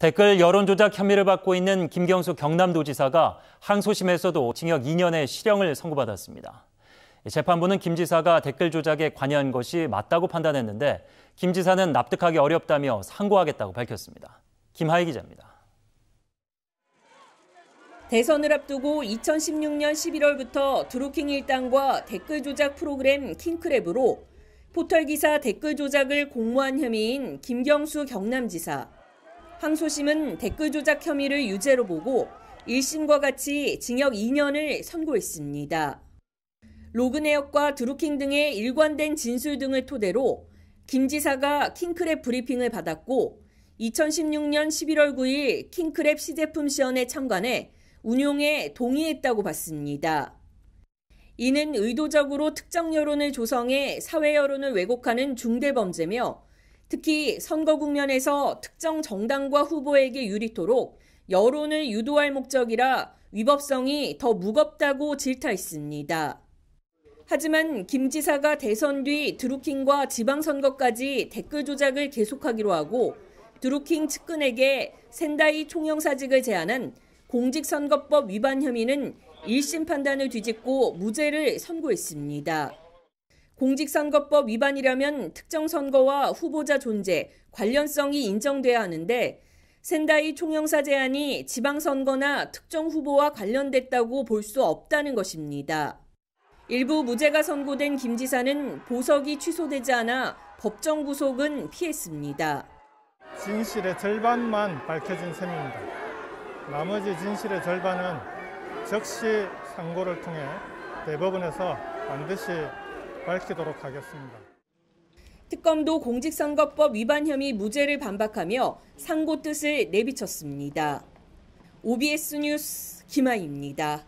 댓글 여론조작 혐의를 받고 있는 김경수 경남도지사가 항소심에서도 징역 2년의 실형을 선고받았습니다. 재판부는 김 지사가 댓글 조작에 관여한 것이 맞다고 판단했는데 김 지사는 납득하기 어렵다며 상고하겠다고 밝혔습니다. 김하희 기자입니다. 대선을 앞두고 2016년 11월부터 드루킹 일당과 댓글 조작 프로그램 킹크랩으로 포털 기사 댓글 조작을 공모한 혐의인 김경수 경남지사. 항소심은 댓글 조작 혐의를 유죄로 보고 1심과 같이 징역 2년을 선고했습니다. 로그내역과 드루킹 등의 일관된 진술 등을 토대로 김 지사가 킹크랩 브리핑을 받았고 2016년 11월 9일 킹크랩 시제품 시연에 참관해 운용에 동의했다고 봤습니다. 이는 의도적으로 특정 여론을 조성해 사회 여론을 왜곡하는 중대 범죄며 특히 선거 국면에서 특정 정당과 후보에게 유리토록 여론을 유도할 목적이라 위법성이 더 무겁다고 질타했습니다. 하지만 김 지사가 대선 뒤 드루킹과 지방선거까지 댓글 조작을 계속하기로 하고 드루킹 측근에게 센다이 총영사직을 제안한 공직선거법 위반 혐의는 1심 판단을 뒤집고 무죄를 선고했습니다. 공직선거법 위반이라면 특정 선거와 후보자 존재, 관련성이 인정돼야 하는데 센다이 총영사 제안이 지방선거나 특정 후보와 관련됐다고 볼 수 없다는 것입니다. 일부 무죄가 선고된 김 지사는 보석이 취소되지 않아 법정 구속은 피했습니다. 진실의 절반만 밝혀진 셈입니다. 나머지 진실의 절반은 즉시 상고를 통해 대법원에서 반드시 밝히도록 하겠습니다. 특검도 공직선거법 위반 혐의 무죄를 반박하며 상고 뜻을 내비쳤습니다. OBS 뉴스 김아입니다.